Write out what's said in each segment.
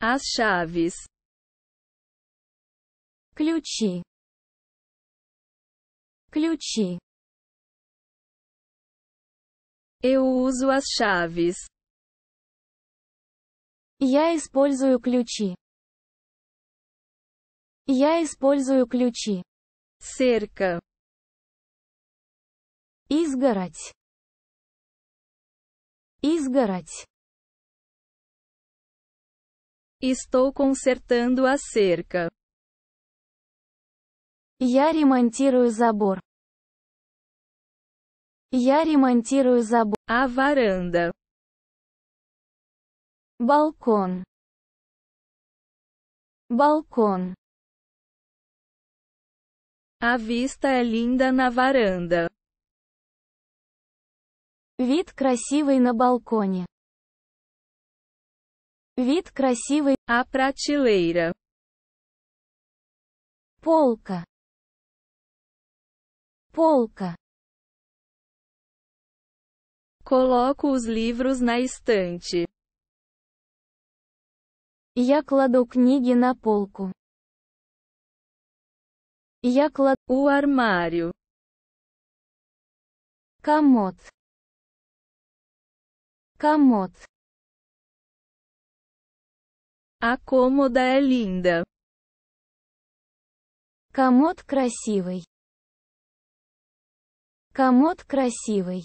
As chaves. Ключи. Ключи. Eu uso as chaves. Я использую ключи. Я использую ключи. Cerca. Изгородь. Изгородь. Estou consertando a cerca. Я ремонтирую забор. Я ремонтирую забор. A varanda. Балкон. Балкон. A vista é linda na varanda. Вид красивый на балконе. Вид красивый. A prateleira. Полка. Полка. Coloco os livros na estante. Я кладу книги на полку. Я кладу o armário. Комод. Комод. А комода é Комод красивый. Комод красивый.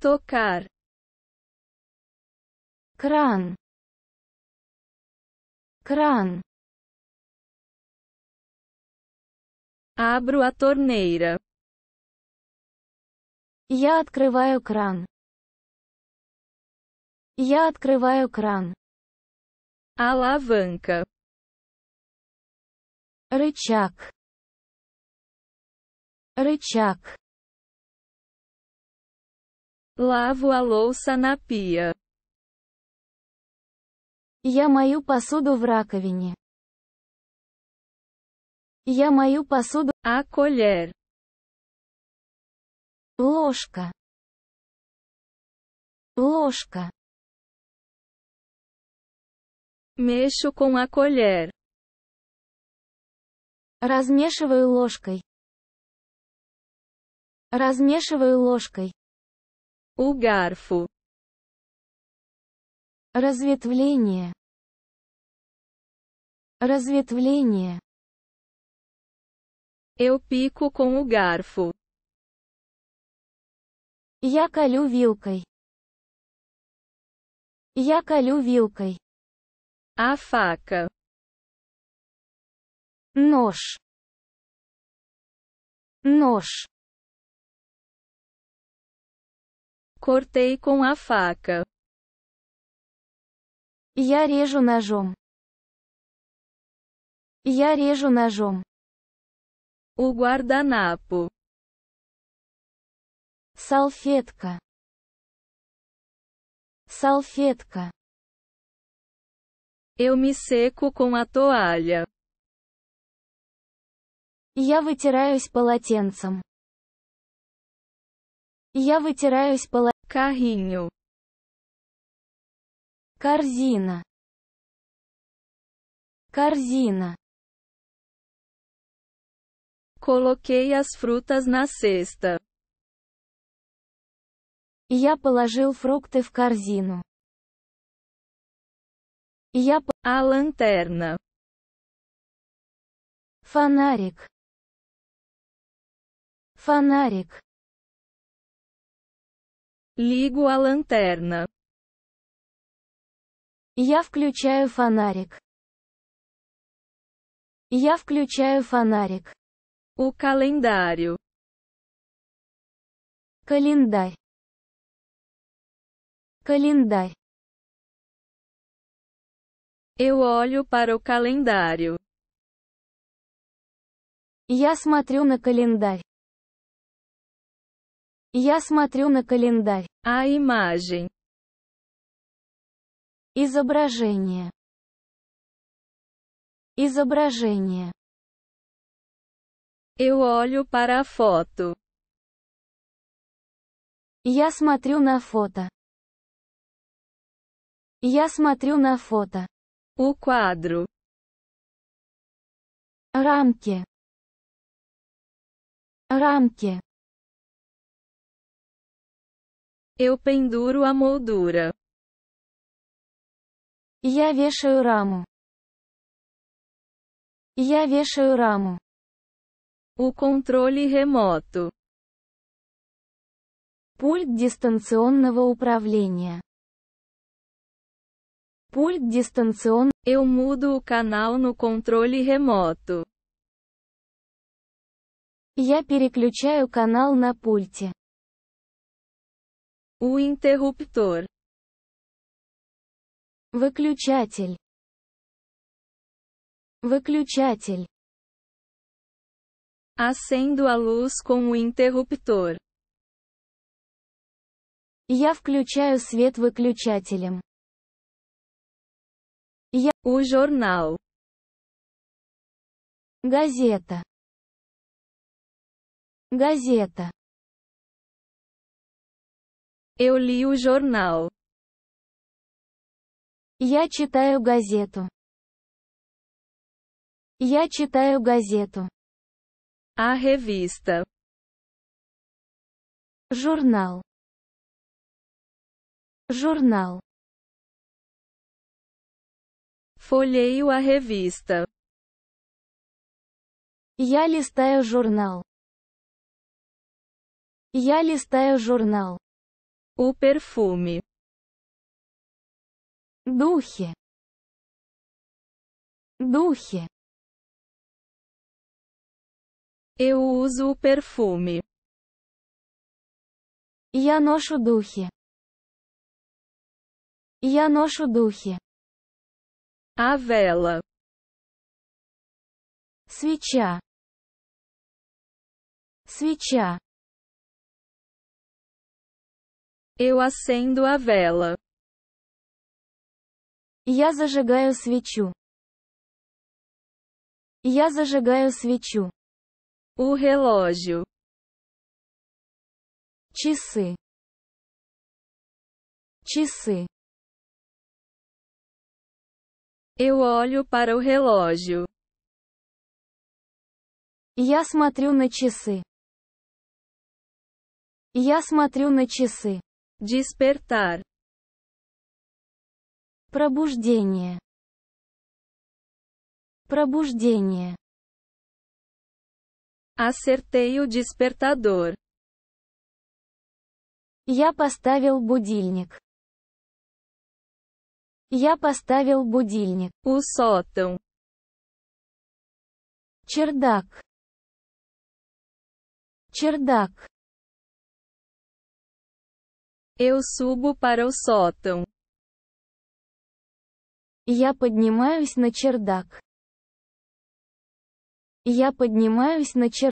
Токар. Кран. Кран. Абру а torneira. Я открываю кран. Я открываю кран. Alavanca. Рычаг. Рычаг. Лаву a louça na Я мою посуду в раковине. Я мою посуду. А colher. Ложка. Ложка. Мешу com a colher. Размешиваю ложкой. Размешиваю ложкой. у гарфу, Разветвление. Разветвление. Eu pico com o garfo. Я колю вилкой. Я колю вилкой. A faca. Nós. Nós. Cortei com a faca. Я режу ножом. Я режу ножом. O guardanapo. Салфетка. Салфетка. Eu me seco com a toalha. Я вытираюсь полотенцем. Я вытираюсь полотенцем. Carrinho. Корзина. Корзина. Coloquei as frutas na cesta. Я положил фрукты в корзину. E a, a lanterna. Фонарик. Фонарик. Лигу a а lanterna. Я включаю фонарик. Я включаю фонарик. У календарю. Календарь. Календарь. Eu olho para o calendário. Я смотрю на календарь. Я смотрю на календарь. А imagem. Изображение. Изображение. Eu olho para a foto. Я смотрю на фото. Я смотрю на фото. У квадру Рамки. Рамки. Eu penduro a moldura. Я вешаю раму. Я вешаю раму. У controle remoto. Пульт дистанционного управления. Pult distanção, eu mudo o canal no controle remoto. Я переключаю канал на пульте. O interruptor. Выключатель. Выключатель. Acendo a luz com o interruptor. Я включаю свет выключателем. Я, у jornal, газета, газета. Eu li o jornal. Я читаю газету. Я читаю газету. A revista. Журнал. Журнал. Folheio a revista. Я листаю журнал. Я листаю журнал. O perfume. Духи. Духи. Eu uso o perfume. Я ношу духи. Я ношу духи. A vela. Свеча. Свеча. Eu acendo a vela. Я зажигаю свечу. Я зажигаю свечу. у relógio. Часы. Часы. Eu olho para o relógio. Я смотрю на часы. Я смотрю на часы. Despertar. Пробуждение. Пробуждение. Acertei o despertador. Я поставил будильник. Я поставил будильник. У сотом. Чердак. Чердак. Eu subo para o sótão. Я поднимаюсь на чердак. Я поднимаюсь на чердак.